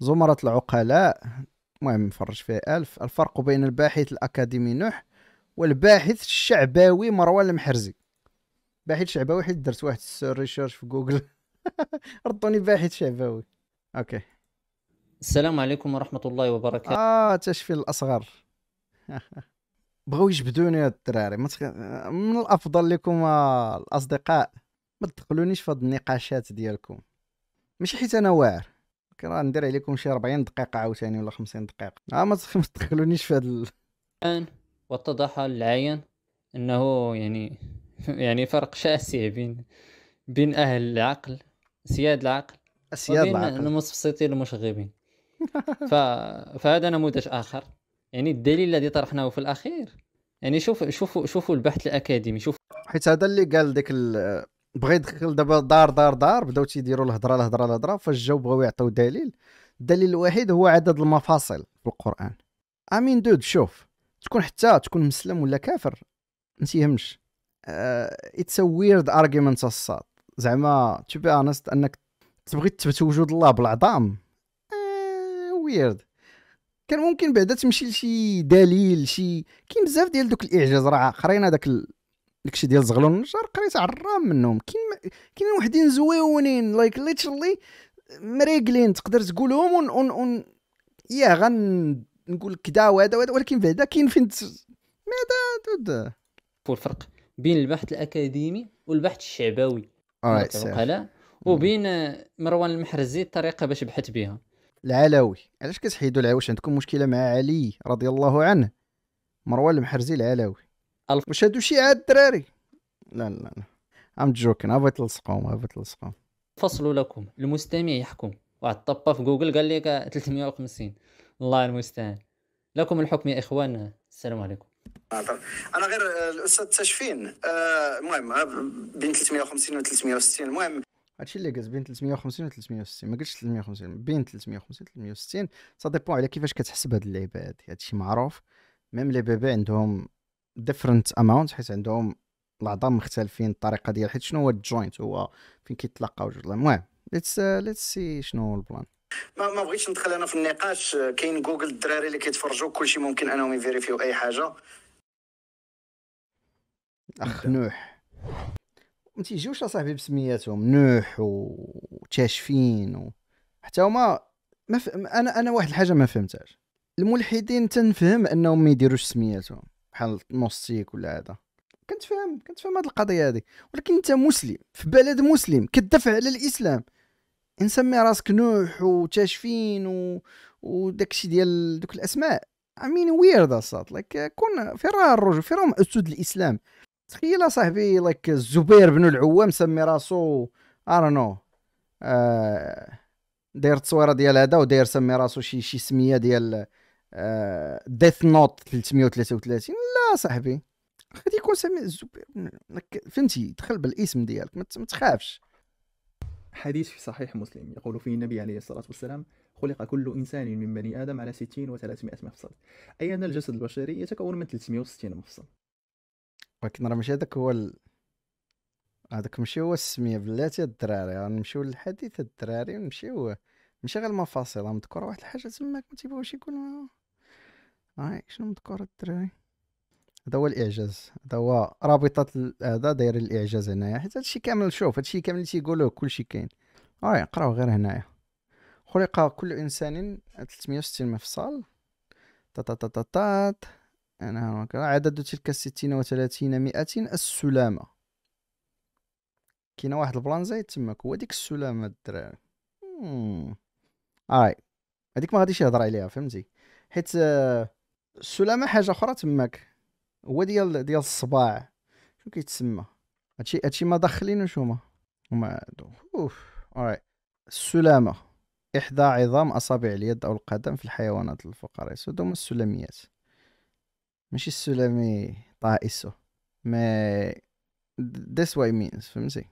زمرة العقلاء المهم نفرج فيه ألف الفرق بين الباحث الأكاديمي نوح والباحث الشعباوي مروان المحرزي باحث شعباوي حيت درت واحد الريسيرش في جوجل ردوني باحث شعباوي اوكي السلام عليكم ورحمة الله وبركاته اه تشفي الأصغر بغاو يجبدوني هاد الدراري متخ... من الأفضل لكم الأصدقاء ما تدخلونيش في هاد النقاشات ديالكم ماشي حيت أنا واعر راه ندير عليكم شي 40 دقيقه عاوتاني ولا 50 دقيقه آه ما تدخلونيش في هذا ال... الان واتضح للعين انه يعني يعني فرق شاسع بين بين اهل العقل سياد العقل سياد العقل المستبسطين المشغبين ف... فهذا نموذج اخر يعني الدليل الذي طرحناه في الاخير يعني شوف شوفوا شوفوا البحث الاكاديمي شوف حيت هذا اللي قال ديك ال... بغى يدخل دابا دار دار دار بداو تيديروا الهضره الهضره الهضره فاش جاو بغاو يعطيو دليل الدليل الوحيد هو عدد المفاصل في القران امين دود شوف تكون حتى تكون مسلم ولا كافر ما تيهمش اتس ا ويرد ارغيومنت الصاد زعما تو بي انست انك تبغي تثبت وجود الله بالعظام ويرد آه، كان ممكن بعدا تمشي لشي دليل شي كاين بزاف ديال دوك الاعجاز راه قرينا داك داكشي ديال زغلول النجار قريت عرام منهم كاين كاينين وحدين زويونين لايك ليترلي مريقلين تقدر تقولهم ون ون ون يا غن نقول كدا وهذا وهذا ولكن بعدا كاين فين ماذا هو الفرق بين البحث الاكاديمي والبحث الشعبوي right, آه، وبين مروان المحرزي الطريقه باش بحث بها العلوي علاش كتحيدوا العوش عندكم مشكله مع علي رضي الله عنه مروان المحرزي العلوي الف واش هادو شي عاد الدراري لا لا لا عم جوكين بغيت تلصقهم بغيت تلصقهم فصل لكم المستمع يحكم واحد طبا في جوجل قال لك 350 الله المستعان لكم الحكم يا اخوان السلام عليكم انا غير الاستاذ تشفين آه، المهم آه، بين 350 و 360 المهم هادشي اللي قلت بين 350 و 360 ما قلتش 350 بين 350 و 360 سا ديبون على كيفاش كتحسب هاد اللعيبه هادي هادشي معروف ميم لي بيبي عندهم ديفرنت اماونت حيت عندهم العظام مختلفين الطريقه ديال حيت شنو هو الجوينت هو فين كيتلاقاو جوج المهم ليتس ليتس سي شنو هو البلان ما ما بغيتش ندخل انا في النقاش كاين جوجل الدراري اللي كيتفرجوا كلشي ممكن انهم يفيريفيو اي حاجه اخ نوح ما تيجيوش اصاحبي بسمياتهم نوح وتاشفين و... حتى هما ما ف... انا انا واحد الحاجه ما فهمتهاش الملحدين تنفهم انهم ما يديروش سمياتهم بحال النوستيك ولا هذا كنت فاهم كنت فاهم هذه القضيه هذه ولكن انت مسلم في بلد مسلم كدافع على الاسلام نسمي راسك نوح وتاشفين و... وداكشي ديال دوك الاسماء امين ويرد اصاط لايك كون في راه الرجل في راهم اسود الاسلام تخيل صاحبي لايك الزبير بن العوام سمي راسو ار آه، نو داير التصويره ديال هذا وداير سمي راسو شي شي سميه ديال ديث نوت 333 لا صاحبي غادي يكون سمير الزبير فهمتي دخل بالاسم ديالك ما تخافش حديث في صحيح مسلم يقول فيه النبي عليه الصلاة والسلام خلق كل إنسان من بني آدم على 60 و300 مفصل أي أن الجسد البشري يتكون من 360 مفصل ولكن راه ماشي هذاك هو ال... هذاك ماشي هو السمية بلاتي الدراري غنمشيو للحديث الدراري نمشيو ماشي غير المفاصل غنذكر واحد الحاجة تماك ما تيبغوش يكون هاي شنو مذكور الدراري هذا هو الاعجاز هذا هو رابطه هذا داير الاعجاز هنايا حيت هادشي كامل شوف هادشي كامل اللي تيقولوه كلشي كاين اه نقراو غير هنايا خلق كل انسان 360 مفصل تاتاتاتات انا هكا عدد تلك الستين وثلاثين مئتين السلامة كاينه واحد البلانزاي تماك هو ديك السلامة الدراري اي هذيك ما غاديش يهضر عليها فهمتي حيت آه السلامه حاجه اخرى تماك هو ديال ديال الصباع شو كيتسمى هادشي هادشي ما داخلينوش هما هما اوف اورايت السلامه احدى عظام اصابع اليد او القدم في الحيوانات الفقراء السود هما السلاميات ماشي السلامي طائسو مي ذس واي مينز فهمتي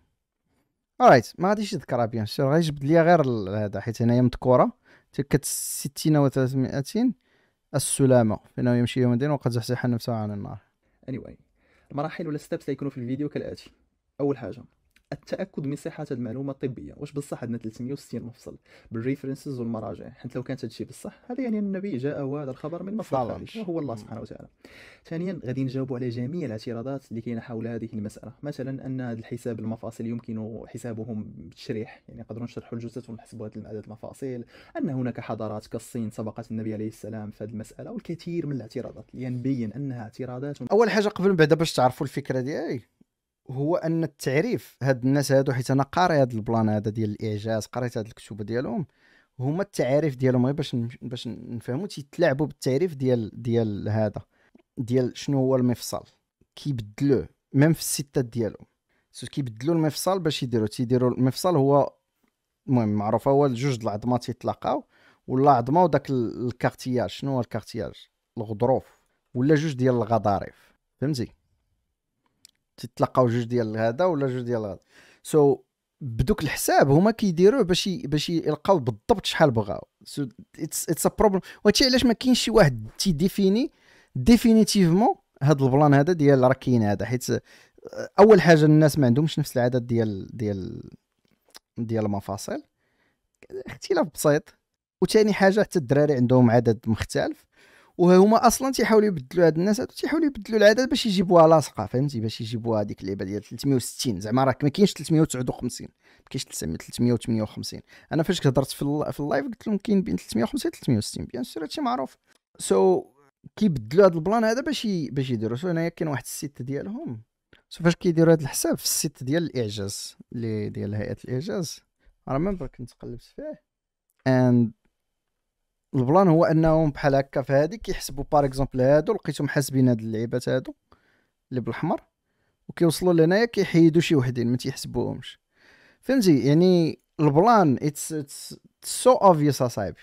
اورايت ما غاديش نذكرها بيان سور غيجبد ليا غير هذا حيت هنايا مذكوره تكت 60 و 300 السلامه فانه يمشي يوم الدين وقد زحزح نفسه عن النار anyway المراحل ولا ستيبس اللي يكونوا في الفيديو كالاتي اول حاجه التاكد من صحه هذه المعلومه الطبيه واش بصح عندنا 360 مفصل بالريفرنسز والمراجع حيت لو كانت هادشي بصح هذا يعني النبي جاء هذا الخبر من مصدر خارج وهو الله سبحانه وتعالى ثانيا غادي نجاوبوا على جميع الاعتراضات اللي كاينه حول هذه المساله مثلا ان هذا الحساب المفاصل يمكن حسابهم بالتشريح يعني نقدروا نشرحوا الجثث ونحسبوا هذه العدد المفاصل ان هناك حضارات كالصين سبقت النبي عليه السلام في هذه المساله والكثير من الاعتراضات اللي يعني نبين انها اعتراضات اول حاجه قبل بعدا باش تعرفوا الفكره ديالي هو ان التعريف هاد الناس هادو حيت انا قاري هاد البلان هذا ديال الاعجاز قريت هاد الكتب ديالهم هما التعاريف ديالهم غير باش باش نفهموا تيتلاعبوا بالتعريف ديال ديال هذا ديال شنو هو المفصل كيبدلوه ميم في الستات ديالهم سو كيبدلوا المفصل باش يديروا تيديروا المفصل هو المهم معروف هو جوج العظمات تيتلاقاو ولا عظمه وداك الكارتياج شنو هو الكارتياج الغضروف ولا جوج ديال الغضاريف فهمتي تتلقاو جوج ديال هذا ولا جوج ديال هذا سو so, بدوك الحساب هما كيديروه باش باش يلقاو بالضبط شحال بغاو اتس اتس ا بروبليم وهادشي علاش ما كاينش شي واحد تيديفيني ديفينيتيفمون هاد البلان هذا ديال راه كاين هذا حيت اول حاجه الناس ما عندهمش نفس العدد ديال ديال ديال المفاصل اختلاف بسيط وثاني حاجه حتى الدراري عندهم عدد مختلف وهما اصلا تيحاولوا يبدلوا هاد الناس هادو تيحاولوا يبدلوا العدد باش يجيبوها لاصقه فهمتي باش يجيبوها هذيك اللعبه ديال 360 زعما راك ما كاينش 359 ما كاينش 358 انا فاش كهضرت في, في اللايف قلت لهم كاين بين 350 و 360 بيان سور هادشي معروف سو so, كيبدلوا هاد البلان هذا باش باش يديروا سو هنايا كاين واحد السيت ديالهم سو فاش كيديروا هاد الحساب في السيت ديال الاعجاز اللي ديال هيئه الاعجاز راه ميم برك نتقلبت فيه اند البلان هو انهم بحال هكا في هذيك كيحسبوا بار اكزومبل هادو لقيتهم حاسبين هاد اللعيبات هادو اللي بالاحمر وكيوصلوا لهنايا كيحيدوا شي وحدين ما تيحسبوهمش فهمتي يعني البلان اتس سو اوفيس اصاحبي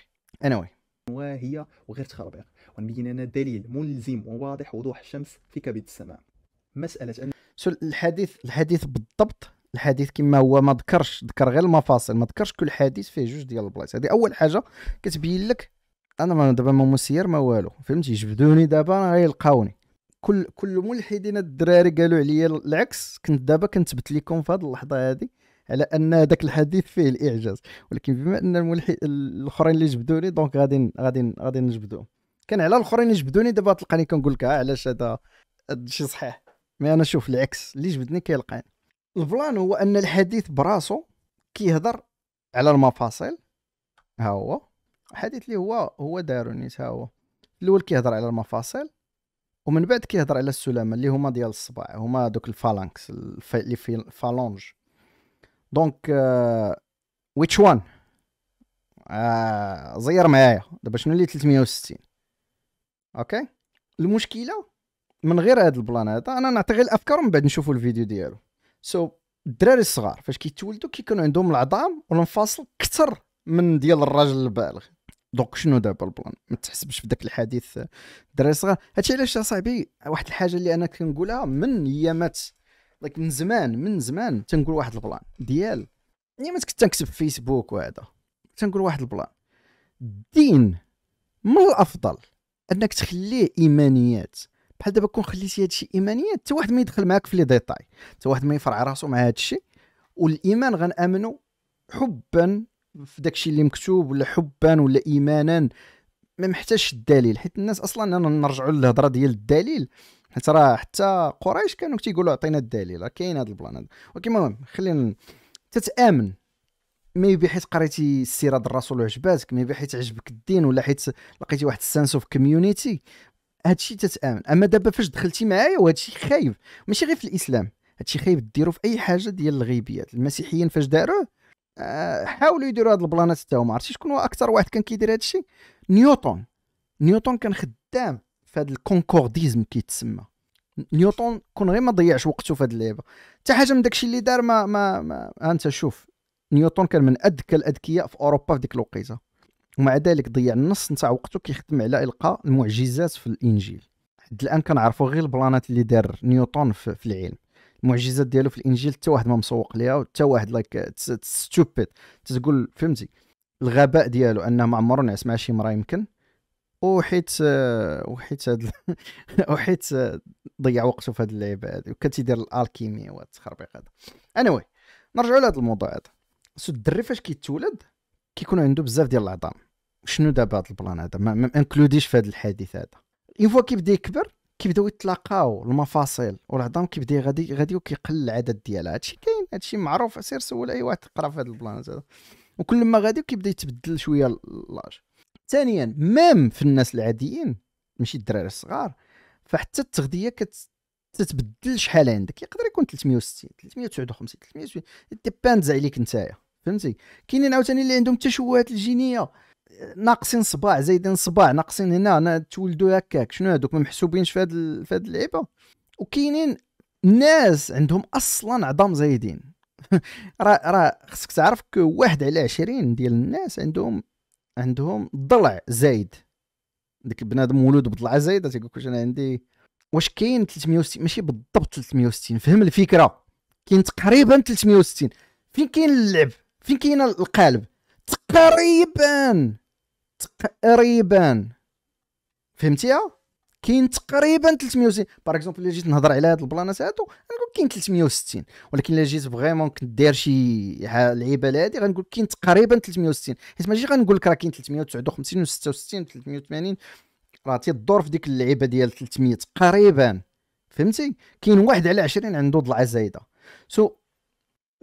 اني anyway. وهي وغير تخربيق ونبين لنا دليل ملزم وواضح وضوح الشمس في كبد السماء مساله ان سو الحديث الحديث بالضبط الحديث كما هو ما ذكرش ذكر غير المفاصل ما ذكرش كل حديث فيه جوج ديال البلايص هذه اول حاجه كتبين لك انا ما دابا ما مسير ما والو فهمتي جبدوني دابا غيلقاوني كل كل ملحدين الدراري قالوا عليا العكس كنت دابا كنثبت لكم في هذه اللحظه هذه على ان هذاك الحديث فيه الاعجاز ولكن بما ان الملحد الاخرين اللي جبدوني دونك غادي غادي غادي نجبدو كان على الاخرين اللي جبدوني دابا تلقاني كنقول لك آه، علاش هذا الشيء صحيح مي انا شوف العكس اللي جبدني كيلقاني البلان هو ان الحديث براسو كيهضر على المفاصل ها هو الحديث اللي هو هو دارو نيت ها هو الاول كيهضر على المفاصل ومن بعد كيهضر على السلامه اللي هما ديال الصباع هما دوك الفالانكس لي فالونج دونك ويتش آه، وان آه، زير معايا دابا شنو اللي 360 اوكي المشكله من غير هذا البلان هذا انا نعطي غير الافكار ومن بعد نشوفوا الفيديو ديالو سو so, الدراري الصغار فاش كيتولدوا كيكونوا عندهم العظام والمفاصل كثر من ديال الراجل البالغ دونك شنو دابا البلان ما تحسبش في داك الحديث الدراري الصغار هادشي علاش صاحبي واحد الحاجه اللي انا كنقولها من ايامات لك من زمان من زمان تنقول واحد البلان ديال يعني ما كنت تنكتب في فيسبوك وهذا تنقول واحد البلان الدين من الافضل انك تخليه ايمانيات بحال دابا كون خليتي هادشي ايمانيات حتى واحد ما يدخل معاك في لي ديتاي حتى واحد ما يفرع راسو مع هادشي والايمان غنامنو حبا في داكشي اللي مكتوب ولا حبا ولا ايمانا ما محتاجش الدليل حيت الناس اصلا انا نرجعوا للهضره ديال الدليل حيت راه حتى قريش كانوا تيقولوا عطينا الدليل راه كاين هذا البلان هذا ولكن المهم خلينا تتامن ما يبي حيت قريتي السيره ديال الرسول وعجباتك ما يبي حيت عجبك الدين ولا حيت لقيتي واحد السانس اوف كوميونيتي هادشي تتامن اما دابا فاش دخلتي معايا وهادشي خايب ماشي غير في الاسلام هادشي خايب ديرو في اي حاجه ديال الغيبيات المسيحيين فاش داروه آه، حاولوا يديروا هاد البلانات حتى هما عرفتي شكون هو اكثر واحد كان كيدير هاد الشيء نيوتن نيوتن كان خدام في هاد الكونكورديزم كيتسمى نيوتن كون غير ما ضيعش وقته في هاد اللعبه حتى حاجه من داكشي اللي دار ما ما, ما انت شوف نيوتن كان من اذكى الاذكياء في اوروبا في ديك الوقيته ومع ذلك ضيع النص نتاع وقته كيخدم على القاء المعجزات في الانجيل حد الان كنعرفوا غير البلانات اللي دار نيوتن في, في العلم المعجزات ديالو في الانجيل حتى واحد ما مسوق ليها وحتى واحد لايك ستوبيد تقول فهمتي الغباء ديالو انه ما عمرو نعس مع شي مرا يمكن وحيت آه، وحيت هاد وحيت آه، ضيع وقته في هاد اللعيبه هادي وكان تيدير الالكيمي وهاد هذا اني anyway, نرجعوا لهذا الموضوع هذا سو الدري فاش كيتولد كيكون عنده بزاف ديال العظام شنو دابا هاد البلان هذا ما انكلوديش في هاد الحديث هذا اون فوا كيبدا يكبر كيبداو يتلاقاو المفاصل والعظام كيبدا غادي غادي وكيقل العدد ديالها هادشي كاين هادشي معروف سير سول اي واحد تقرا في هاد البلانات هذا وكل ما غادي كيبدا يتبدل شويه لاج ثانيا ميم في الناس العاديين ماشي الدراري الصغار فحتى التغذيه كت تتبدل شحال عندك يقدر يكون 360 359 360 ديباندز عليك نتايا فهمتي كاينين عاوتاني اللي عندهم التشوهات الجينيه ناقصين صباع زايدين صباع ناقصين هنا تولدوا هكاك شنو هادوك ما محسوبينش في هاد في هاد اللعيبه وكاينين ناس عندهم اصلا عظام زايدين راه راه خصك تعرف كو واحد على عشرين ديال الناس عندهم عندهم ضلع زايد ديك بنادم مولود بضلعه زايده تيقول لك انا عندي واش كاين 360 ماشي بالضبط 360 فهم الفكره كاين تقريبا 360 فين كاين اللعب فين كاين القالب تقريبا تقريبا فهمتيها كاين تقريبا 360 باغ اكزومبل الا جيت نهضر على هاد البلانات هادو غنقول كاين 360 ولكن الا جيت فريمون كندير شي لعيبه هادي غنقول كاين تقريبا 360 حيت ماشي غنقول لك راه كاين 359 و66 و380 راه تيدور في ديك اللعيبه ديال 300 تقريبا فهمتي كاين واحد على 20 عنده ضلعه زايده سو so,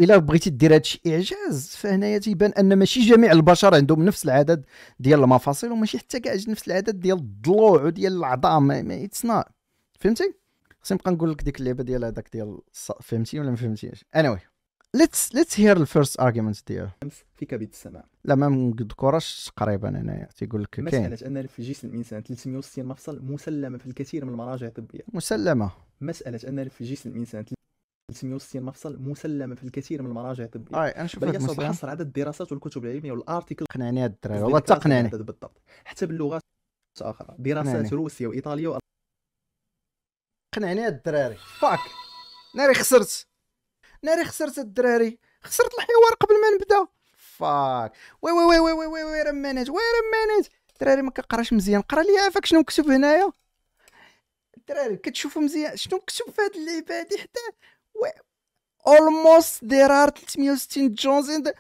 الا بغيتي دير هادشي اعجاز فهنايا تيبان ان ماشي جميع البشر عندهم نفس العدد ديال المفاصل وماشي حتى كاع نفس العدد ديال الضلوع وديال العظام اتس فهمتي خصني نبقى نقول لك ديك اللعبه ديال هذاك ديال فهمتي ولا ما فهمتيش anyway let's let's hear the first argument ديالو في كبد السماء لا ما مذكوراش تقريبا هنايا تيقول لك كاين مساله ان في جسم الانسان 360 مفصل مسلمه في الكثير من المراجع الطبيه مسلمه مساله ان في جسم الانسان 360 مفصل مسلمه في الكثير من المراجع الطبيه اي انا شفت يصعب حصر عدد الدراسات والكتب العلميه والارتيكل اقنعني هاد الدراري والله تقنعني بالضبط حتى باللغات اخرى دراسات روسيا وايطاليا اقنعني هاد الدراري فاك ناري خسرت ناري خسرت الدراري خسرت الحوار قبل ما نبدا فاك وي وي وي وي وي وي وي رمانات وي رمانات الدراري ما كنقراش مزيان قرا لي عافاك شنو مكتوب هنايا الدراري كتشوفوا مزيان شنو مكتوب في هاد اللعيبه هادي حتى almost there are 360 Jones in the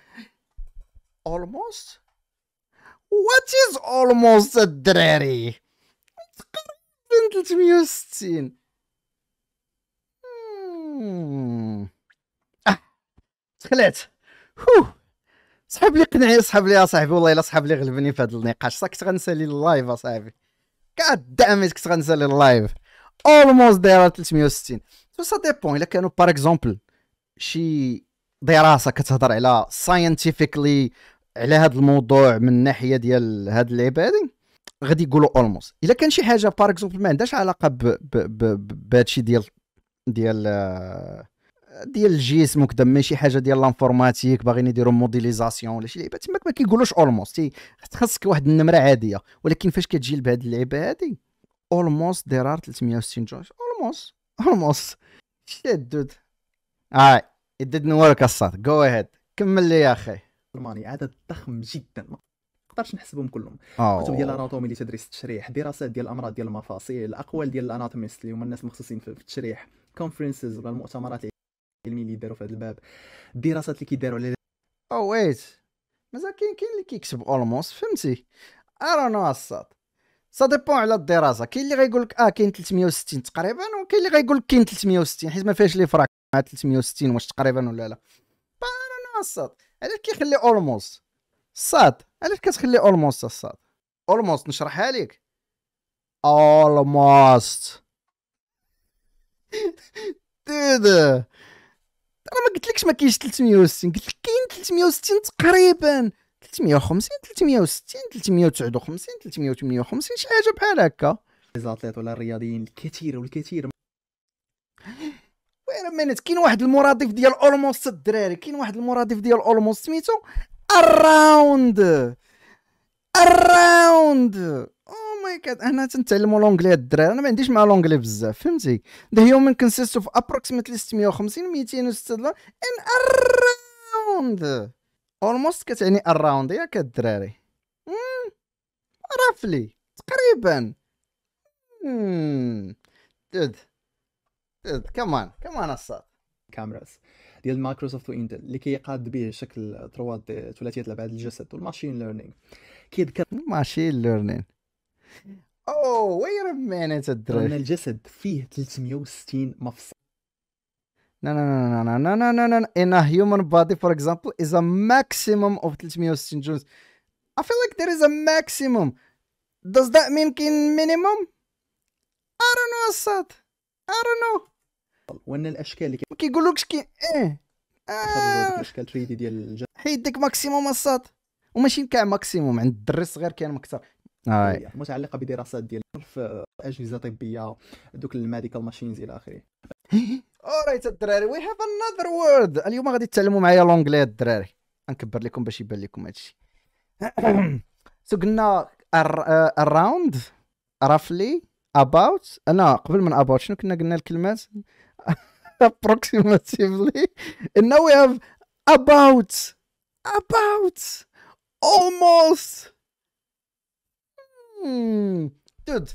almost what is almost الدراري تقريبا 360 اه تخلعت صحاب لي قنعي صحاب لي اصاحبي والله الا صحاب لي غلبني في هذا النقاش صح كنت غنسالي اللايف اصاحبي كاد داميت كنت غنسالي اللايف اولموست دايره 360 سو سا ديبون الا كانوا باغ اكزومبل شي دراسه كتهضر على ساينتيفيكلي على هذا الموضوع من الناحيه ديال هاد العباده غادي يقولوا اولموست الا كان شي حاجه باغ اكزومبل ما عندهاش علاقه بهذا الشيء ديال ديال ديال الجسم وكذا ماشي حاجه ديال لانفورماتيك باغيين يديروا موديليزاسيون ولا شي لعيبه تماك ما كيقولوش اولموست خاصك واحد النمره عاديه ولكن فاش كتجي لبهاد اللعيبه هادي اولموست ديرار 360 جوج اولموست almost shit dude alright it didn't work الصوت go ahead كمل لي يا اخي الماني عدد ضخم جدا ما نقدرش نحسبهم كلهم كتب ديال الاناتومي اللي تدرس التشريح دراسات ديال الامراض ديال المفاصل الاقوال ديال الاناتوميست اللي هما الناس المختصين في التشريح كونفرنسز ولا المؤتمرات العلميه اللي داروا في هذا الباب الدراسات اللي كيداروا على او oh, ويت مازال كاين كاين اللي كيكتب اولموست فهمتي ارونو دون الصاد سا ديبون على الدراسه كاين اللي غيقول لك اه كاين 360 تقريبا وكاين اللي غيقول لك كاين 360 حيت ما فيهاش لي فراك مع 360 واش تقريبا ولا لا انا الصاد علاش كيخلي اولموست صاد علاش كتخلي اولموست صاد اولموست نشرحها لك اولموست دود انا ما قلتلكش ما كاينش 360 قلت لك كاين 360 تقريبا 350 360 359 358 شي حاجه بحال هكا ليزاتليت ولا الرياضيين الكثير والكثير وين مانت كاين واحد المرادف ديال اولموست الدراري كاين واحد المرادف ديال اولموست سميتو اراوند اراوند او oh ماي جاد انا تنتعلموا لونجلي الدراري انا ما عنديش مع لونجلي بزاف فهمتي ذا هيومن كونسيست اوف ابروكسيمتلي 650 206 دولار ان اراوند اولموست كتعني اراوند ياك الدراري رافلي تقريبا دود دود كمان كمان الصاد كاميراز ديال مايكروسوفت وانتل اللي كيقاد به شكل 3 دي ثلاثيه الابعاد الجسد والماشين ليرنينغ كيذكر ماشين ليرنينغ اوه وير مينيت الدراري الجسد فيه 360 مفصل No, no, no, no, no, no, no, no, no. In a human body, for example, is a maximum of 360 joules. I feel like there is a maximum. Does that mean كاين minimum? I don't know, Assad. I don't know. وان الاشكال اللي ما كيقولوكش كي ايه آه. الاشكال 3 دي ديال حيد ديك ماكسيموم اسات وماشي كاع ماكسيموم عند الدري الصغير كاين اكثر آه. متعلقه بدراسات ديال في اجهزه طبيه دوك الميديكال ماشينز الى اخره اورايت الدراري وي هاف انذر وورد اليوم غادي تتعلموا معايا لونجلي الدراري غنكبر لكم باش يبان لكم هادشي سو قلنا اراوند رافلي اباوت انا قبل من اباوت شنو كنا قلنا الكلمات approximately and now we have about about almost hmm. dude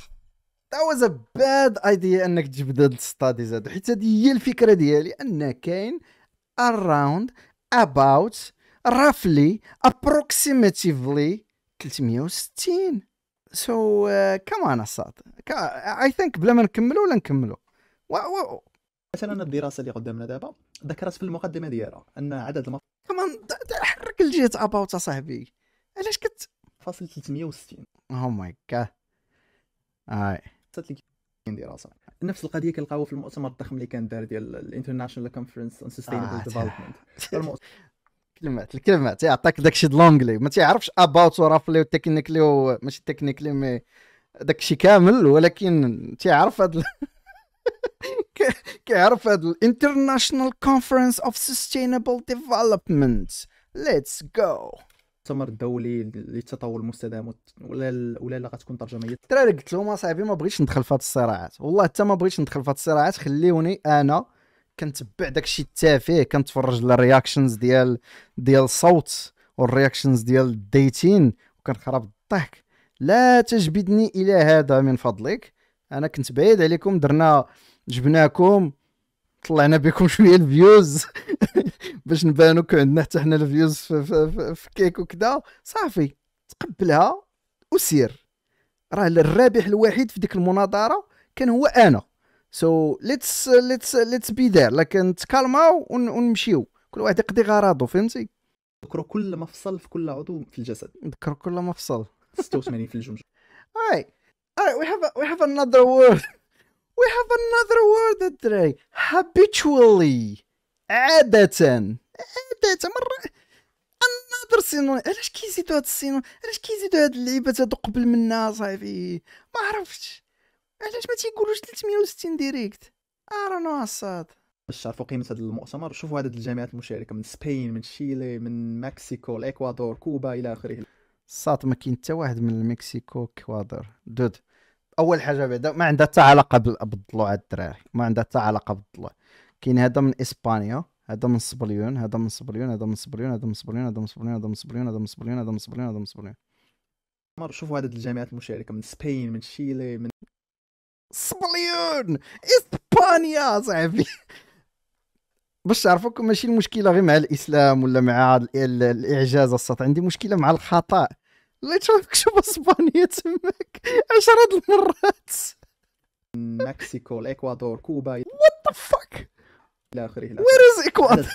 واز ا باد ايديا انك تجيب هاد الستاديز هادو حيت هادي هي الفكره ديالي ان كاين اراوند اباوت رافلي ابروكسيماتيفلي 360 سو كمان الصاد اي ثينك بلا ما نكملوا ولا نكملوا مثلا الدراسه اللي قدامنا دابا ذكرت في المقدمه ديالها ان عدد المف... كمان حرك الجهه اباوت صاحبي علاش كت فاصل 360 او ماي جاد اي حتى ندير راسها نفس القضيه كنلقاوها في المؤتمر الضخم اللي كان دار ديال الانترناشونال كونفرنس اون سستينبل ديفلوبمنت كلمات الكلمات يعطيك إيه، داكشي دلونجلي ما تيعرفش اباوت ورافلي وتكنيكلي ماشي تكنيكلي مي داكشي كامل ولكن تيعرف هاد كيعرف هاد الانترناشونال كونفرنس اوف سستينبل ديفلوبمنت ليتس جو المؤتمر الدولي للتطور المستدام ولا ولا لا غتكون ترجمه هي الدراري قلت لهم اصاحبي ما بغيتش ندخل في هذه الصراعات والله حتى ما بغيتش ندخل في هذه الصراعات خليوني انا كنتبع داكشي التافه كنتفرج الرياكشنز ديال ديال الصوت والرياكشنز ديال الديتين وكنخرب الضحك لا تجبدني الى هذا من فضلك انا كنت بعيد عليكم درنا جبناكم طلعنا بكم شويه الفيوز باش نبانو كو عندنا حتى حنا الفيوز في, في, في, في كيك وكذا صافي تقبلها وسير راه الرابح الوحيد في ديك المناظره كان هو انا سو ليتس ليتس ليتس بي ذير لكن تكالماو ونمشيو كل واحد يقضي غرضه فهمتي ذكروا كل مفصل في كل عضو في الجسد ذكروا كل مفصل 86 في الجمجمه اي اي وي هاف وي هاف انذر وورد We have another word today. Habitually. عادة عادة مرة another سينون علاش كيزيدوا هاد السينون علاش كيزيدوا هاد اللعيبات هادو قبل منا صاحبي ما عرفتش علاش ما تيقولوش 360 ديريكت ارا نو باش تعرفوا قيمه هذا المؤتمر شوفوا عدد الجامعات المشاركه من سبين من تشيلي من مكسيكو الاكوادور كوبا الى اخره الصاد ما كاين حتى واحد من المكسيكو كوادور دود اول حاجه بعدا ما عندها حتى علاقه بالضلوع الدراري ما عندها حتى علاقه بالضلوع كاين هذا من اسبانيا هذا من صبليون هذا من صبليون هذا من صبليون هذا من صبليون هذا من صبليون هذا من صبليون هذا من صبليون هذا من صبليون هذا من صبليون مر شوفوا عدد الجامعات المشاركه من سبين من شيلي من صبليون اسبانيا صاحبي باش تعرفوكم ماشي المشكله غير مع الاسلام ولا مع الاعجاز السطح عندي مشكله مع الخطا لقيت روحي مكتوب اسبانيا تماك عشرة المرات مكسيكو الاكوادور كوبا وات ذا فاك الى اخره وير از اكوادور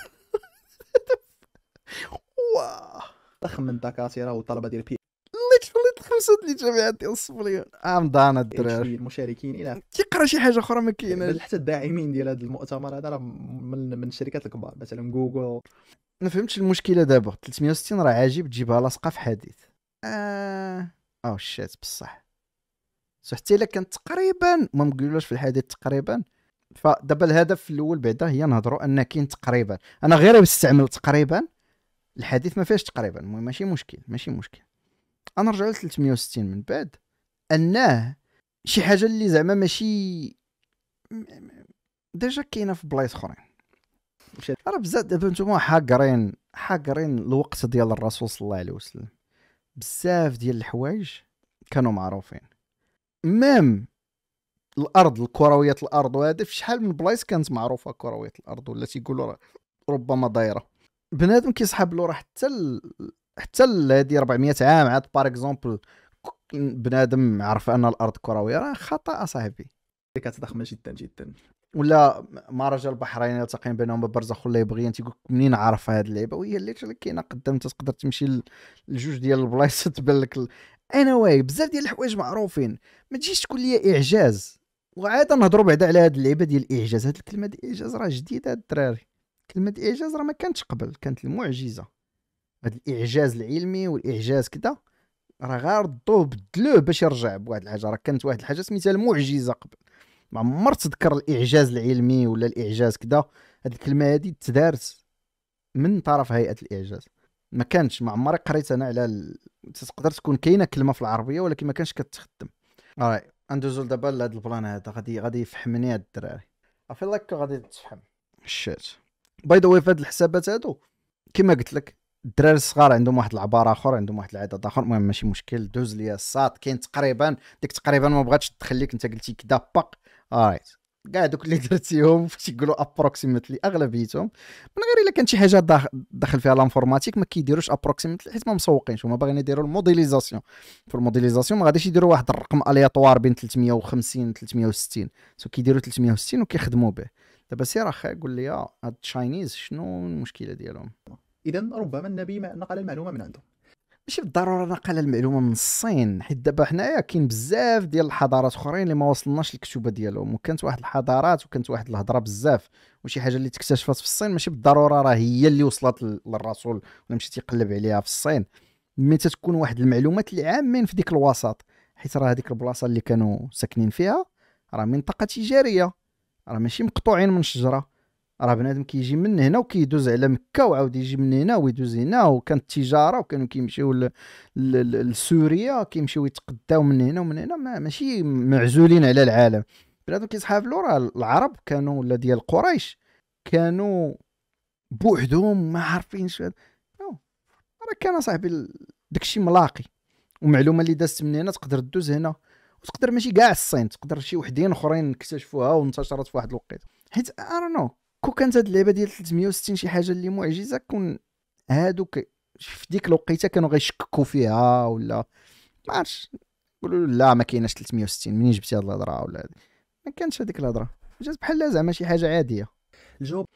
واه ضخم من الدكاترة والطلبة ديال بي ليترلي خمسه ديال الجامعات ديال الصبليون ام دان الدراري المشاركين الى كيقرا شي حاجه اخرى ما كايناش حتى الداعمين ديال هذا المؤتمر هذا راه من, من الشركات الكبار مثلا جوجل ما فهمتش المشكله دابا 360 راه عاجب تجيبها لاصقه في حديث اه او شيت بصح سو حتى الا كانت تقريبا ما نقولوش في الحديث تقريبا فدابا الهدف الاول بعدا هي نهضروا ان كاين تقريبا انا غير بستعمل تقريبا الحديث ما فيهش تقريبا المهم ماشي مشكل ماشي مشكل انا رجعت ل 360 من بعد انه شي حاجه اللي زعما ماشي ديجا كاينه في بلايص اخرين راه بزاف دابا نتوما حاقرين حاقرين الوقت ديال الرسول صلى الله عليه وسلم بزاف ديال الحوايج كانوا معروفين ميم الارض الكرويه الارض وهذا في شحال من بلايص كانت معروفه كرويه الارض ولا تيقولوا ربما دايره بنادم كيسحب له راه حتى ال... حتى هذه 400 عام عاد باغ اكزومبل بنادم عرف ان الارض كرويه راه خطا صاحبي كتضخمه جدا جدا ولا مرج البحرين يلتقين بينهم برزخ ولا يبغي انت لك منين عارف هاد اللعيبه وهي اللي كاينه قدام تقدر تمشي لجوج ديال البلايص تبان لك انا واي بزاف ديال الحوايج معروفين ما تجيش تقول لي اعجاز وعاد نهضروا بعدا على هاد اللعيبه ديال الاعجاز هاد الكلمه ديال الاعجاز راه جديده هاد الدراري كلمه اعجاز راه ما كانتش قبل كانت المعجزه هاد الاعجاز العلمي والاعجاز كذا راه غير ضوب بدلوه باش يرجع بواحد الحاجه راه كانت واحد الحاجه سميتها المعجزه قبل ما عمر تذكر الاعجاز العلمي ولا الاعجاز كذا هذه الكلمه هذه تدارس من طرف هيئه الاعجاز ما كانش ما عمري قريت انا على ال... تقدر تكون كاينه كلمه في العربيه ولكن ما كانش كتخدم راي ندوزو دابا لهذا البلان هذا غادي غادي يفحمني هاد الدراري افي لاك غادي تفحم الشات باي ذا واي في هاد الحسابات هادو كما قلت لك الدراري الصغار عندهم واحد العباره اخر عندهم واحد العدد اخر المهم ماشي مشكل دوز ليا الساط كاين تقريبا ديك تقريبا ما بغاتش تخليك انت قلتي كدا باق alright كاع دوك اللي درتيهم فاش يقولوا ابروكسيمتلي اغلبيتهم من غير الا كانت شي حاجه داخل فيها لانفورماتيك ما كيديروش ابروكسيمتلي حيت ما مسوقينش هما باغيين يديروا الموديليزاسيون في الموديليزاسيون ما غاديش يديروا واحد الرقم الياطوار بين 350 و 360 سو كيديروا 360 وكيخدموا به دابا سير اخي قول لي آه، هاد التشاينيز شنو المشكله ديالهم اذا ربما النبي ما نقل المعلومه من عنده ماشي بالضروره نقل المعلومه من الصين حيت دابا حنايا كاين بزاف ديال الحضارات اخرين اللي ما وصلناش الكتوبه ديالهم وكانت واحد الحضارات وكانت واحد الهضره بزاف وشي حاجه اللي تكتشفت في الصين ماشي بالضروره راه هي اللي وصلت للرسول ولا مشيت يقلب عليها في الصين مي تتكون واحد المعلومات اللي عامين في ديك الوسط حيت راه هذيك البلاصه اللي كانوا ساكنين فيها راه منطقه تجاريه راه ماشي مقطوعين من شجره راه بنادم كيجي من هنا وكيدوز على مكه وعاود يجي من هنا ويدوز هنا وكانت التجاره وكانوا كيمشيو لسوريا كيمشيو يتقداو من هنا ومن هنا ما ماشي معزولين على العالم بنادم كيصحاب له راه العرب كانوا ولا ديال قريش كانوا بوحدهم ما عارفينش راه كان صاحبي داكشي ملاقي ومعلومه اللي دازت من هنا تقدر دوز هنا وتقدر ماشي كاع الصين تقدر شي وحدين اخرين اكتشفوها وانتشرت في واحد الوقيته حيت نو كون كانت هاد اللعبه ديال 360 شي حاجه اللي معجزه كون هادوك في ديك الوقيته كانوا غيشككوا فيها ولا ما عرفتش يقولوا لا ما كايناش 360 منين جبتي هاد الهضره ولا هادي ما كانتش هذيك الهضره جات بحال زعما شي حاجه عاديه الجواب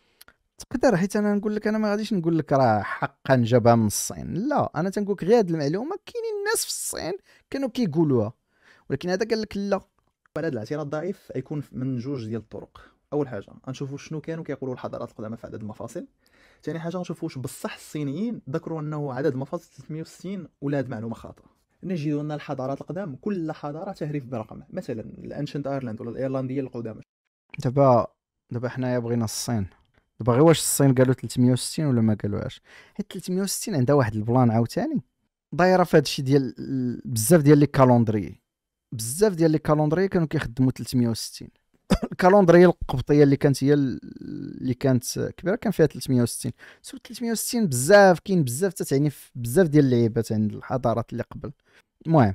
تقدر حيت انا نقول لك انا ما غاديش نقول لك راه حقا جابها من الصين لا انا تنقول لك غير هاد المعلومه كاينين الناس في الصين كانوا كيقولوها ولكن هذا قال لك لا هذا الاعتراض ضعيف يكون من جوج ديال الطرق اول حاجه غنشوفوا شنو كانوا كيقولوا الحضارات القدامى في عدد المفاصل ثاني حاجه غنشوفوا واش بصح الصينيين ذكروا انه عدد المفاصل 360 ولا هاد معلومه خاطئه نجد ان الحضارات القدام كل حضاره تهرف برقم مثلا الانشنت ايرلاند ولا الايرلنديه القدامى دابا دابا حنايا بغينا الصين دابا غير واش الصين قالوا 360 ولا ما قالوهاش حيت 360 عندها واحد البلان عاوتاني دايره في هادشي ديال بزاف ديال لي كالوندري بزاف ديال لي كالوندري كانوا كيخدموا 360 الكالندريه القبطيه اللي كانت هي اللي كانت كبيره كان فيها 360 سو 360 بزاف كاين بزاف تتعني بزاف ديال اللعيبات عند يعني، الحضارات اللي قبل المهم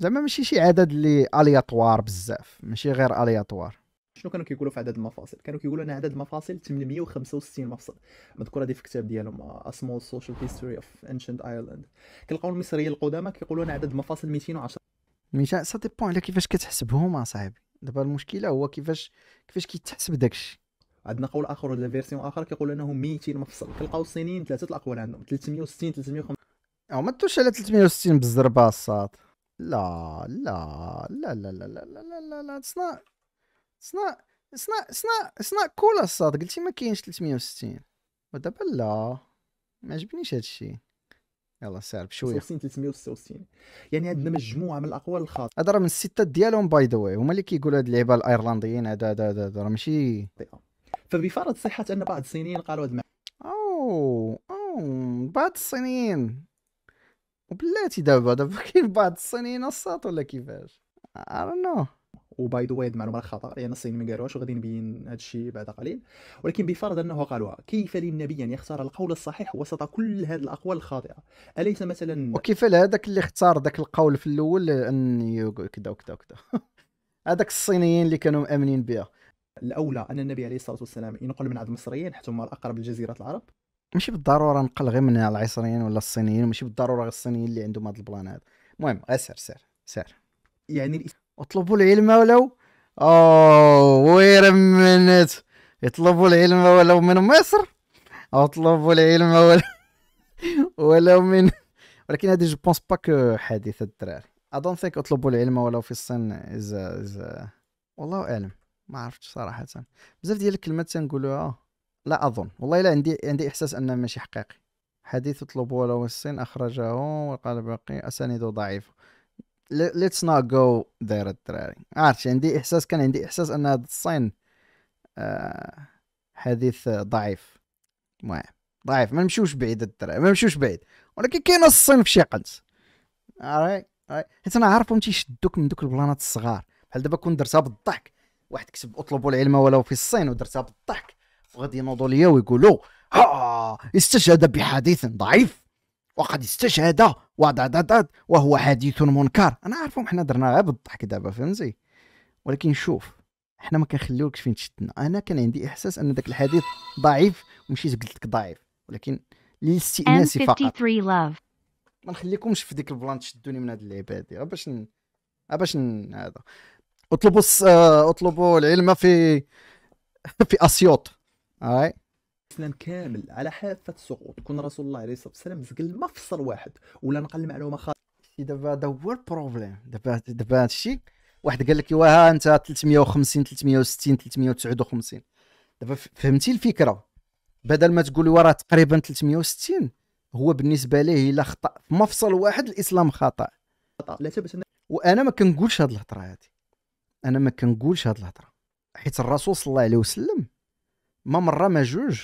زعما ماشي شي عدد اللي الياطوار بزاف ماشي غير الياطوار شنو كانوا كيقولوا في عدد المفاصل كانوا كيقولوا ان عدد المفاصل 865 مفصل مذكور هذه في الكتاب ديالهم آه، A سوشيال هيستوري اوف انشنت Ancient Ireland كنلقاو المصريين القدامى كيقولوا ان عدد المفاصل 210 ميشا سا ديبون على كيفاش كتحسبهم اصاحبي دابا المشكله هو كيفاش كيفاش كيتحسب داكشي عندنا قول اخر ولا فيرسيون اخر كيقول انه 200 مفصل كنلقاو الصينيين ثلاثه الاقوال عندهم 360 350 او ما تدوش على 360 بالزربه الصاد لا لا لا لا لا لا لا لا لا تصنع تصنع تصنع تصنع تصنع كولا الصاد قلتي ما كاينش 360 ودابا لا ما عجبنيش هادشي يلا سير بشويه 69 369 يعني عندنا مجموعه من الاقوال الخاطئه هذا راه من السته ديالهم باي ذا واي هما اللي كيقولوا هاد اللعيبه الايرلنديين هذا هذا هذا راه ماشي فبفرض صحه ان بعض الصينيين قالوا هاد او او بعض الصينيين وبلاتي دابا دابا كاين بعض الصينيين الصاط ولا كيفاش I don't know وباي ذا واي المعلومه خطا لان الصين ما قالوهاش وغادي نبين هذا الشيء بعد قليل ولكن بفرض انه قالوها كيف للنبي ان يختار القول الصحيح وسط كل هذه الاقوال الخاطئه اليس مثلا وكيف لهذاك اللي اختار ذاك القول في الاول ان كذا وكذا وكذا هذاك الصينيين اللي كانوا مامنين بها الاولى ان النبي عليه الصلاه والسلام ينقل من عند المصريين حتى هما الاقرب لجزيره العرب ماشي بالضروره نقل غير من العصريين ولا الصينيين ماشي بالضروره غير الصينيين اللي عندهم هذا البلان هذا المهم غير سير سير سير يعني اطلبوا العلم ولو او آه، وير منت اطلبوا العلم ولو من مصر اطلبوا العلم ولو ولو من ولكن هذه جو بونس با كو حديث الدراري اي دونت ثينك اطلبوا العلم ولو في الصين از از والله اعلم ما عرفتش صراحه بزاف ديال الكلمات تنقولوها آه. لا اظن والله الا عندي عندي احساس انه ماشي حقيقي حديث اطلبوا ولو الصين اخرجه وقال باقي اسانيده ضعيفه ليتس نوت جو ذير الدراري عارف عندي احساس كان عندي احساس ان هذا الصين آه حديث آه، ضعيف المهم ضعيف ما نمشيوش بعيد الدراري ما نمشيوش بعيد ولكن كاين الصين في شي قنت حيت انا عارفهم تيشدوك من دوك البلانات الصغار بحال دابا كون درتها بالضحك واحد كتب اطلبوا العلم ولو في الصين ودرتها بالضحك وغادي ينوضوا ليا ويقولوا ها آه، استشهد بحديث ضعيف وقد استشهد وضددد وهو حديث منكر انا عارفهم حنا درنا غير بالضحك دابا فهمتي ولكن شوف حنا ما كنخليوكش فين تشدنا انا كان عندي احساس ان ذاك الحديث ضعيف ومشيت قلت لك ضعيف ولكن للاستئناس فقط ما نخليكمش في ديك البلان تشدوني من هاد اللعبه هادي باش ن... باش ن... هذا اطلبوا آه، اطلبوا العلم في في اسيوط right. الاسلام كامل على حافه السقوط كون رسول الله عليه الصلاه والسلام زقل مفصل واحد ولا نقل معلومه خاطئه دابا هذا هو البروبليم دابا دابا هذا الشيء واحد قال لك واه انت 350 360 359 دابا فهمتي الفكره بدل ما تقول وراه تقريبا 360 هو بالنسبه ليه الا خطا في مفصل واحد الاسلام خطا لا وانا ما كنقولش هذه الهضره هذه انا ما كنقولش هذه الهضره حيت الرسول صلى الله عليه وسلم ما مره ما جوج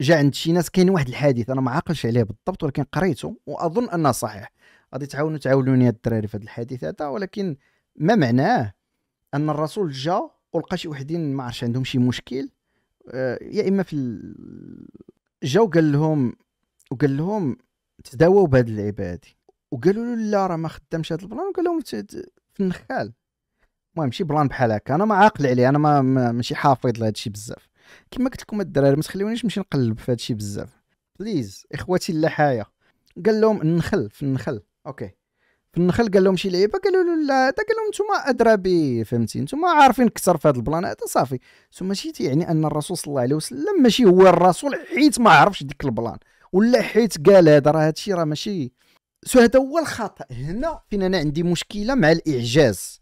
جا عند شي ناس كاين واحد الحديث انا ما عاقلش عليه بالضبط ولكن قريته واظن انه صحيح غادي تعاونوا تعاونوني الدراري في هذا الحديث هذا ولكن ما معناه ان الرسول جا ولقى شي وحدين ما عرفش عندهم شي مشكل آه، يا اما في جا وقال لهم وقال لهم تداووا بهاد العباد وقالوا له لا راه ما خدامش هاد البلان وقال لهم في النخال المهم شي بلان بحال هكا انا ما عاقل عليه انا ما ماشي حافظ الشيء بزاف كما قلت لكم الدراري ما تخليونيش نمشي نقلب في هادشي بزاف بليز اخواتي اللحايا قال لهم النخل في النخل اوكي في النخل قال لهم شي لعيبه قالوا له لا هذا قال لهم نتوما ادرى به فهمتي نتوما عارفين اكثر في هذا البلان هذا صافي ثم ماشي تيعني ان الرسول صلى الله عليه وسلم ماشي هو الرسول حيت ما عرفش ديك البلان ولا حيت قال هذا راه هادشي راه ماشي سو هذا هو الخطا هنا فين انا عندي مشكله مع الاعجاز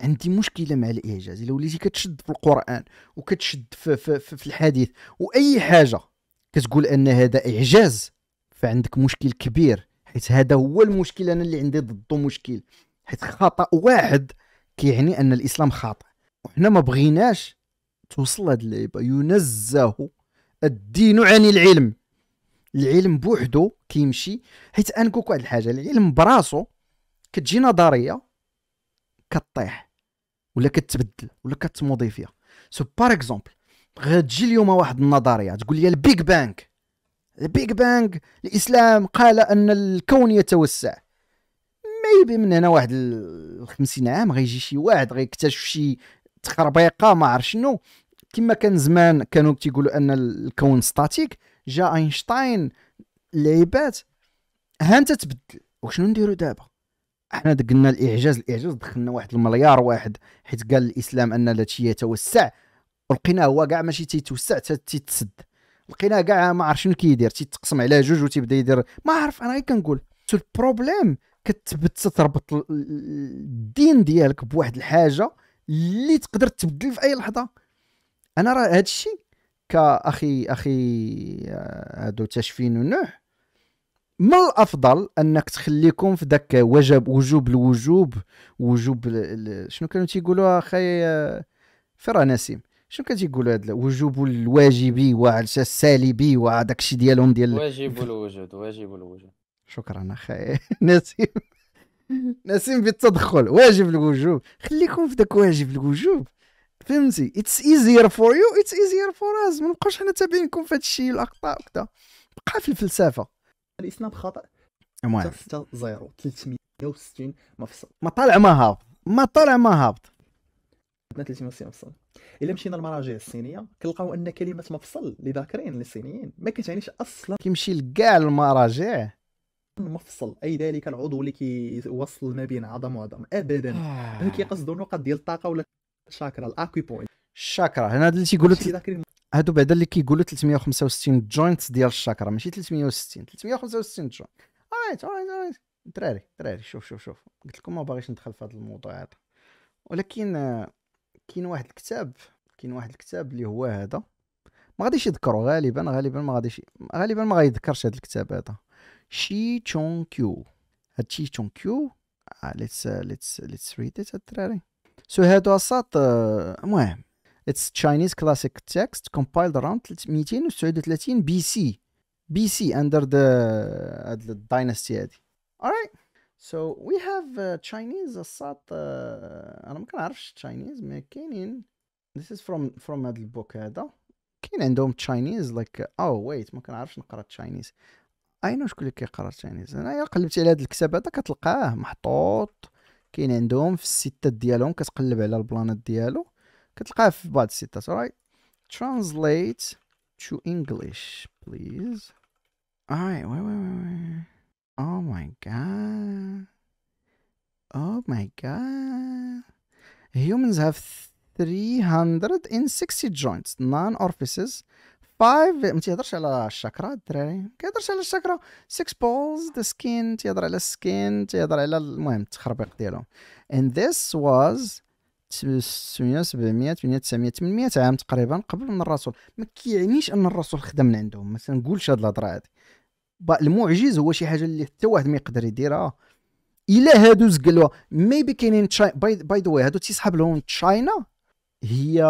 عندي مشكله مع الاعجاز الا وليتي كتشد في القران وكتشد في, في, في, في الحديث واي حاجه كتقول ان هذا اعجاز فعندك مشكل كبير حيت هذا هو المشكل انا اللي عندي ضده مشكل حيت خطا واحد كيعني ان الاسلام خاطئ وحنا ما بغيناش توصل هذه اللعيبه ينزه الدين عن العلم العلم بوحدو كيمشي حيت انكوك واحد الحاجه العلم براسو كتجي نظريه كطيح ولا كتبدل ولا فيها سو باغ اكزومبل غتجي اليوم واحد النظريه تقول لي البيج بانك البيج بانك الاسلام قال ان الكون يتوسع ميبي من هنا واحد ال 50 عام غيجي شي واحد غيكتشف شي تخربيقه ما عرف شنو كما كان زمان كانوا تيقولوا ان الكون ستاتيك جا اينشتاين لعبات هانت تبدل وشنو نديرو دابا احنا قلنا الاعجاز الاعجاز دخلنا واحد المليار واحد حيت قال الاسلام ان هادشي يتوسع ولقيناه هو كاع ماشي تيتوسع تيتسد لقيناه كاع ما عرف شنو كيدير تيتقسم على جوج وتيبدا يدير ما عرف انا غير كنقول البروبليم كتبت تربط الدين ديالك بواحد الحاجه اللي تقدر تبدل في اي لحظه انا راه هادشي كاخي اخي آه، هادو تاشفين ونوح من الافضل انك تخليكم في ذاك وجب وجوب الوجوب وجوب ال... شنو كانوا اخي في راه نسيم شنو كان تيقولوا هذا وجوب الواجب وعلى السالبي وعلى الشيء ديالهم ديال واجب الوجود واجب الوجود شكرا اخي نسيم نسيم بالتدخل واجب الوجوب خليكم في ذاك واجب الوجوب فهمتي اتس ايزير فور يو اتس ايزير فور اس ما نبقاوش حنا تابعينكم في هذا الشيء الاخطاء وكذا بقى في الفلسفه الاسناب خطا المهم حتى زيرو 360 مفصل ما طالع ما هابط ما طالع ما هابط عندنا 360 مفصل الا مشينا للمراجع الصينيه كنلقاو ان كلمه مفصل اللي ذاكرين الصينيين ما كتعنيش اصلا كيمشي لكاع المراجع مفصل اي ذلك العضو اللي كيوصل ما بين عظم وعظم ابدا آه. كيقصدوا النقط ديال الطاقه ولا الشاكرا الاكوي بوينت الشاكرا هنا اللي تيقولوا هادو بعدا اللي كيقولوا 365 جوينت ديال الشاكرا ماشي 360 365 جوينت ارايت ارايت ارايت دراري دراري شوف شوف شوف قلت لكم ما باغيش ندخل في هذا الموضوع هذا ولكن آه، كاين واحد الكتاب كاين واحد الكتاب اللي هو هذا ما غاديش يذكرو غالبا غالبا ما غاديش غالبا ما غيذكرش هذا الكتاب هذا شي تشون كيو هاد شي تشون كيو ليتس ليتس ليتس ريد ات الدراري سو هادو اصاط المهم آه، It's Chinese classic text compiled around 239 BC BC under the, uh, the dynasty هذه. Alright. So we have uh, Chinese asat uh, انا ما كنعرفش Chinese ما كاينين This is from from هذا البوك هذا كاين عندهم Chinese like uh, oh wait ما كنعرفش نقرا Chinese نو شكون اللي كيقرا Chinese انا قلبت على هذا الكتاب هذا كتلقاه محطوط كاين عندهم في السيتات ديالهم كتقلب على البلانات ديالو كتلقاه في بعض السيتات alright translate to English please alright wait wait wait wait oh my god oh my god humans have 360 joints nine orifices five ما تيهضرش على الشاكرا الدراري ما كيهضرش على six balls the skin تيهضر على skin تيهضر على المهم التخربيق ديالهم and this was 600 700 800 900 800 عام تقريبا قبل من الرسول ما كيعنيش ان الرسول خدم من عندهم ما تنقولش هاد الهضره هذه المعجز هو شي حاجه اللي حتى واحد ما يقدر يديرها الا هادو زقلوا ميبي كاينين باي ذا واي هادو تيسحب لهم تشاينا هي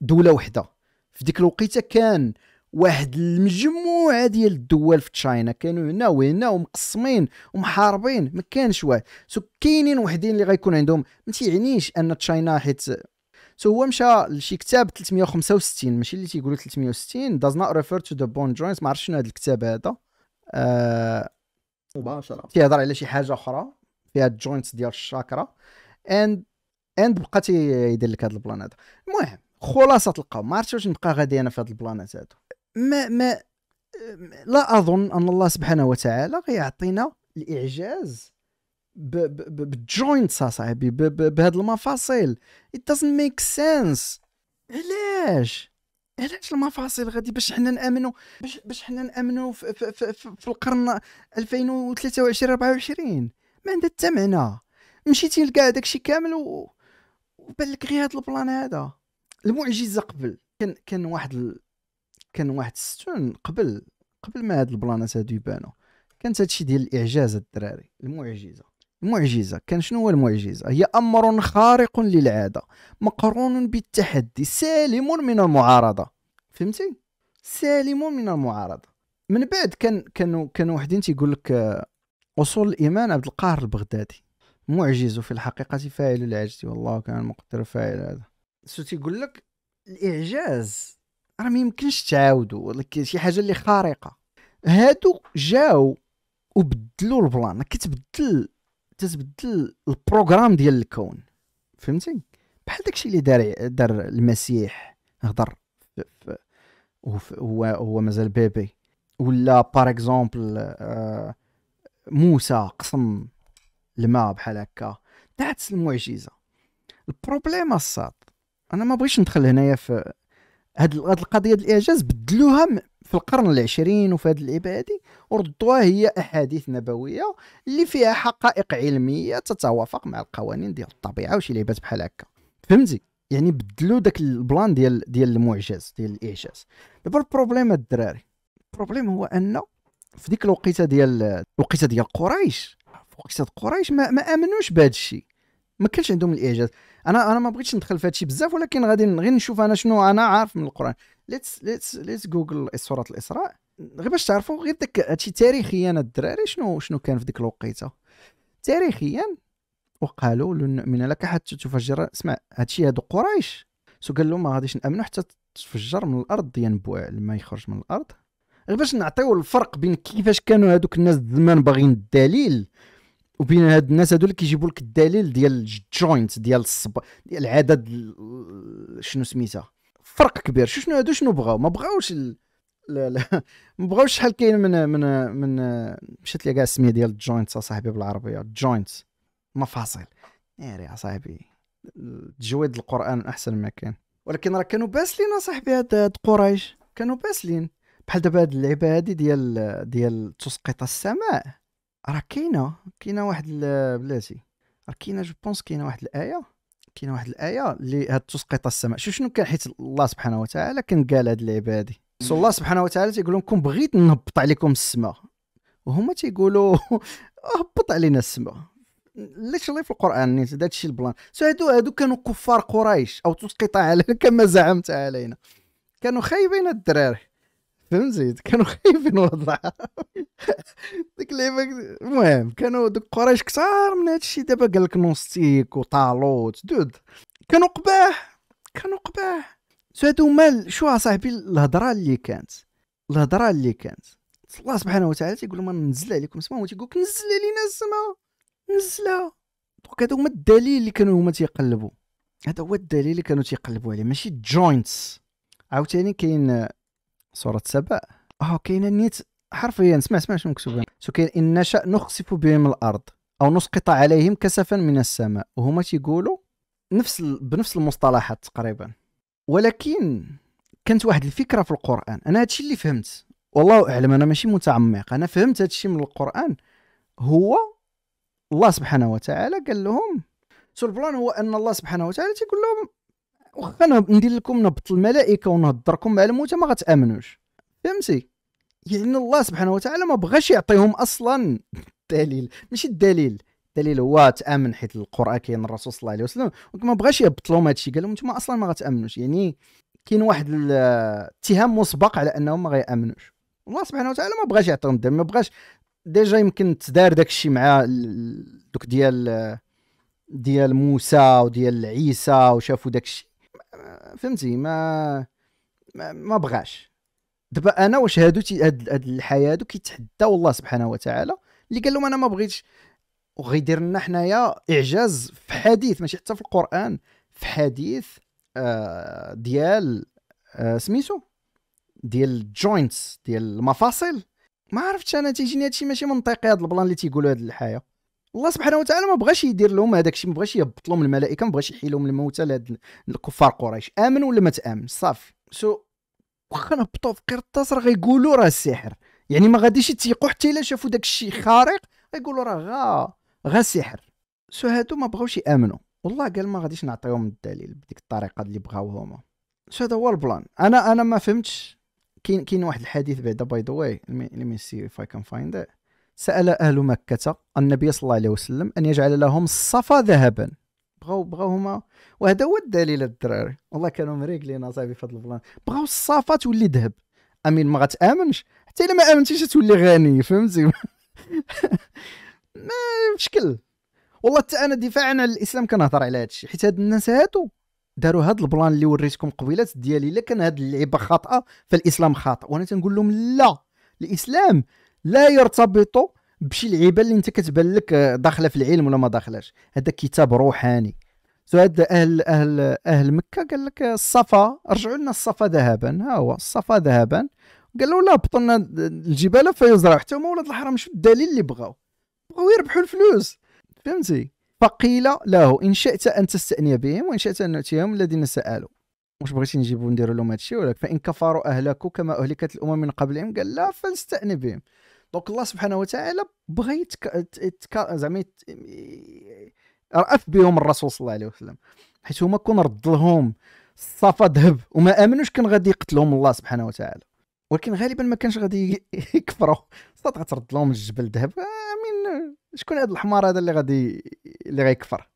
دوله وحده في ديك الوقيته كان واحد المجموعه ديال الدول في تشاينا كانوا هنا وهنا ومقسمين ومحاربين ما كانش واحد سو كاينين وحدين اللي غيكون عندهم ما تيعنيش ان تشاينا حيت سو هو مشى لشي كتاب 365 ماشي اللي تيقولوا 360 داز نوت ريفير تو ذا بون جوينت ما عرفتش شنو هذا الكتاب هذا آه مباشره تيهضر على شي حاجه اخرى فيها الجوينتس ديال الشاكرا اند اند بقى تيدير لك هذا البلان هذا المهم خلاصه القوم ما عرفتش واش نبقى غادي انا في هذا البلانات هذا ما ما لا اظن ان الله سبحانه وتعالى غيعطينا الاعجاز بالجوينتس اصاحبي بهاد المفاصل it doesn't make sense علاش علاش المفاصل غادي باش حنا نامنوا باش باش حنا نامنوا في, في, في, في القرن 2023 24 ما عندها حتى معنى مشيتي لكاع داكشي كامل و... وبان لك غير هاد البلان هذا المعجزه قبل كان كان واحد كان واحد ستون قبل قبل ما هاد البلانات هادو يبانو كانت هادشي ديال الاعجاز الدراري المعجزه المعجزه كان شنو هو المعجزه هي امر خارق للعاده مقرون بالتحدي سالم من المعارضه فهمتي سالم من المعارضه من بعد كان كانوا كانوا وحدين تيقول لك آه، اصول الايمان عبد القاهر البغدادي معجز في الحقيقه فاعل العجز والله كان مقدر فاعل هذا سو تيقول لك الاعجاز راه ما يمكنش تعاودوا ولكن شي حاجه اللي خارقه هادو جاو وبدلوا البلان كتبدل تتبدل البروغرام ديال الكون فهمتي بحال داكشي اللي دار دار المسيح هضر هو هو مازال بيبي ولا باغ اكزومبل آه، موسى قسم الماء بحال هكا دعت المعجزه البروبليم الصاد انا ما بغيتش ندخل هنايا في هاد القضيه ديال الاعجاز بدلوها في القرن العشرين وفي هذا العبادي وردوها هي احاديث نبويه اللي فيها حقائق علميه تتوافق مع القوانين ديال الطبيعه وشي لعبات بحال هكا فهمتي يعني بدلوا داك البلان ديال ديال المعجز ديال الاعجاز دابا البروبليم الدراري البروبليم هو ان في ديك الوقيته ديال الوقيته ديال قريش وقيته قريش ما, ما امنوش بهذا الشيء ما كانش عندهم الاعجاز انا انا ما بغيتش ندخل في هادشي بزاف ولكن غادي غير نشوف انا شنو انا عارف من القران ليتس ليتس ليتس جوجل سوره الاسراء غير باش تعرفوا غير داك هادشي تاريخيا الدراري شنو شنو كان في ديك الوقيته تاريخيا وقالوا لن نؤمن لك حتى تفجر اسمع هادشي هادو قريش سو قال لهم ما غاديش نامنوا حتى تفجر من الارض ديال يعني نبوع الماء يخرج من الارض غير باش نعطيو الفرق بين كيفاش كانوا هادوك الناس زمان باغيين الدليل وبين هاد الناس هادو اللي كيجيبوا لك الدليل ديال الجوينت ديال الصب ديال العدد شنو سميتها فرق كبير شو شنو هادو شنو بغاو ما بغاوش ال... لا لا ما بغاوش شحال كاين من من من مشات لي كاع السميه ديال الجوينت صاحبي بالعربيه جوينت مفاصل ناري صاحبي تجويد القران احسن ما كان ولكن راه كانوا باسلين صاحبي هاد قريش كانوا باسلين بحال دابا هاد اللعبه هادي ديال ديال تسقط السماء راه كاينه كاينه واحد بلاتي راه كاينه جو بونس كاينه واحد الايه كاينه واحد الايه اللي هاد تسقط السماء شوف شنو كان حيت الله سبحانه وتعالى كان قال هاد العباد سو الله سبحانه وتعالى تيقول لهم بغيت نهبط عليكم السماء وهما تيقولوا هبط علينا السماء اللي في القران نيت داكشي البلان سو هادو هادو كانوا كفار قريش او تسقط علينا كما زعمت علينا كانوا خايبين الدراري فهمتي كانوا خايفين وضعها ديك اللعيبه المهم كانوا دوك قريش كثار من هذا الشيء دابا قال لك نوستيك وطالوت دود كانوا قباح كانوا قباح هادو مال شو صاحبي الهضره اللي كانت الهضره اللي كانت الله سبحانه وتعالى تيقول لهم ننزل عليكم السماء وتيقول تيقول لك نزل علينا السماء نزلها دوك هذا هما الدليل اللي كانوا هما تيقلبوا هذا هو الدليل اللي كانوا تيقلبوا عليه ماشي جوينتس عاوتاني كاين سورة سبع اه كاينه نيت حرفيا سمع سمع شنو مكتوب سو كاين ان نشأ نخسف بهم الارض او نسقط عليهم كسفا من السماء وهما تيقولوا نفس بنفس المصطلحات تقريبا ولكن كانت واحد الفكره في القران انا هادشي اللي فهمت والله اعلم انا ماشي متعمق انا فهمت هادشي من القران هو الله سبحانه وتعالى قال لهم سو البلان هو ان الله سبحانه وتعالى تيقول لهم واخا ندير لكم نبط الملائكه ونهضركم مع الموت ما غتامنوش فهمتي يعني الله سبحانه وتعالى ما بغاش يعطيهم اصلا الدليل ماشي الدليل الدليل هو تامن حيت القران كاين الرسول صلى الله عليه وسلم ما بغاش يبط لهم هادشي قال لهم انتم اصلا ما غتامنوش يعني كاين واحد الاتهام مسبق على انهم ما غيامنوش الله سبحانه وتعالى ما بغاش يعطيهم الدم ما بغاش ديجا يمكن تدار داك الشيء مع دوك ديال ديال موسى وديال عيسى وشافوا داك الشيء فهمتي ما ما, ما بغاش دابا انا واش هادو هاد, هاد الحياه هادو كيتحداو الله سبحانه وتعالى اللي قال لهم انا ما بغيتش وغيدير لنا حنايا اعجاز في حديث ماشي حتى في القران في حديث آه ديال آه سميتو ديال الجوينتس ديال المفاصل ما عرفتش انا تيجيني هادشي ماشي منطقي هاد البلان اللي تيقولوا هاد الحياه الله سبحانه وتعالى ما بغاش يدير لهم هذاك الشيء ما بغاش يهبط لهم الملائكه ما بغاش يحيلهم الموتى لهاد الكفار قريش امن ولا ما تامن صافي سو واخا نهبطوا في قرطاس راه غيقولوا راه السحر يعني ما غاديش يتيقوا حتى الا شافوا داك الشيء خارق غيقولوا راه غا غا سحر سو هادو ما بغاوش يامنوا والله قال ما غاديش نعطيهم الدليل بديك الطريقه اللي بغاو هما سو هذا هو البلان انا انا ما فهمتش كاين كاين واحد الحديث بعدا باي ذا واي لي مي سي اف اي كان فايند ات سأل أهل مكة النبي صلى الله عليه وسلم أن يجعل لهم الصفا ذهبا بغاو بغاو هما وهذا هو الدليل الدراري والله كانوا مريقلين صاحبي في هذا البلان بغاو الصفا تولي ذهب امين ما غتامنش حتى الا ما امنتيش تولي غني فهمتي ما مشكل والله حتى انا دفاعا على الاسلام كنهضر على هذا الشيء حيت هاد الناس هادو داروا هاد البلان اللي وريتكم قبيلات ديالي الا كان هاد اللعبه خاطئه فالاسلام خاطئ وانا تنقول لهم لا الاسلام لا يرتبط بشي لعيبه اللي انت كتبان لك آه، داخله في العلم ولا ما داخلاش هذا كتاب روحاني سو هاد اهل اهل اهل مكه قال لك آه، الصفا رجعوا لنا الصفا ذهبا ها هو الصفا ذهبا قالوا لا بطلنا الجبال فيزرع حتى هما ولاد الحرام شو الدليل اللي بغاو بغاو يربحوا الفلوس فهمتي فقيل له ان شئت ان تستأني بهم وان شئت ان نؤتيهم الذين سالوا واش بغيتي نجيبو نديرو لهم هادشي ولا فان كفروا اهلكوا كما اهلكت الامم من قبلهم قال لا فنستأني بهم دونك الله سبحانه وتعالى بغى يتك... زعما رأف بهم الرسول صلى الله عليه وسلم حيت هما كون رد لهم الصفا ذهب وما امنوش كان غادي يقتلهم الله سبحانه وتعالى ولكن غالبا ما كانش غادي يكفروا صاد غترد لهم الجبل ذهب امين شكون هذا الحمار هذا اللي غادي اللي غيكفر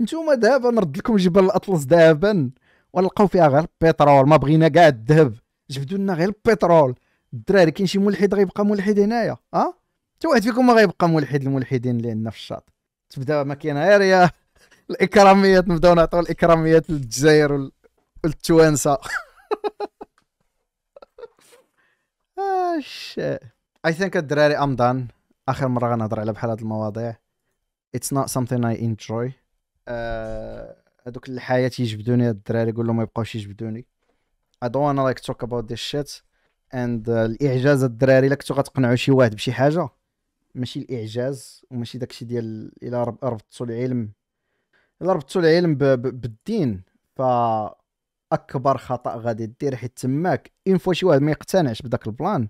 نتوما دابا نرد لكم جبل الاطلس ذهبا ولقاو فيها غير البترول ما بغينا كاع الذهب جبدوا لنا غير البترول الدراري كاين شي ملحد غيبقى ملحد هنايا اه حتى واحد فيكم ما غيبقى ملحد الملحدين اللي عندنا في الشاط تبدا ما كاين غير يا الاكراميات نبداو نعطيو الاكراميات للجزائر وال... والتوانسه اش اي ثينك الدراري ام دان اخر مره غنهضر على بحال هاد المواضيع اتس نوت سامثين اي انجوي هذوك الحياه يجبدوني الدراري يقول لهم ما يبقاوش يجبدوني I don't wanna like talk about this shit اند uh, الاعجاز الدراري الا كنتو غتقنعوا شي واحد بشي حاجه ماشي الاعجاز وماشي داكشي ديال الا ربطتو العلم الا ربطتو العلم ب... ب... بالدين ف اكبر خطا غادي دير حيت تماك ان فوا شي واحد ما يقتنعش بداك البلان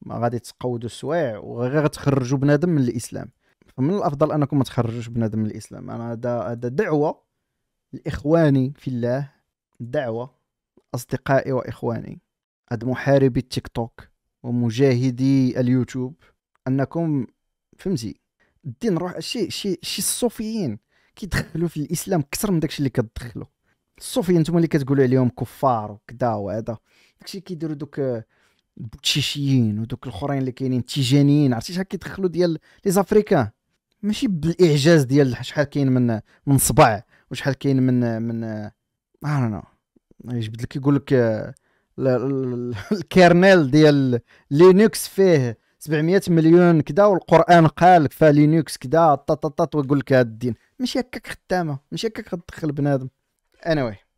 ما غادي تقودوا السوايع وغير غتخرجوا بنادم من الاسلام فمن الافضل انكم ما تخرجوش بنادم من الاسلام انا هذا هذا دعوه لاخواني في الله دعوه اصدقائي واخواني هاد محاربي التيك توك ومجاهدي اليوتيوب أنكم فهمتي الدين روح شي شي شي الصوفيين كيدخلوا في الاسلام اكثر من داكشي اللي كتدخلوا الصوفيين نتوما اللي كتقولوا عليهم كفار وكذا وهذا داكشي كيديروا دوك البوتشيشيين ودوك الاخرين اللي كاينين تيجانيين عرفتي شحال كيدخلوا ديال لي زافريكان ماشي بالاعجاز ديال شحال كاين من من صبع وشحال كاين من من اه نو يجبد لك يقول لك الكيرنيل ديال لينكس فيه 700 مليون كدا والقران قال فلينكس كدا طططط ويقول لك هاد الدين ماشي هكاك خدامه ماشي هكاك غتدخل بنادم anyway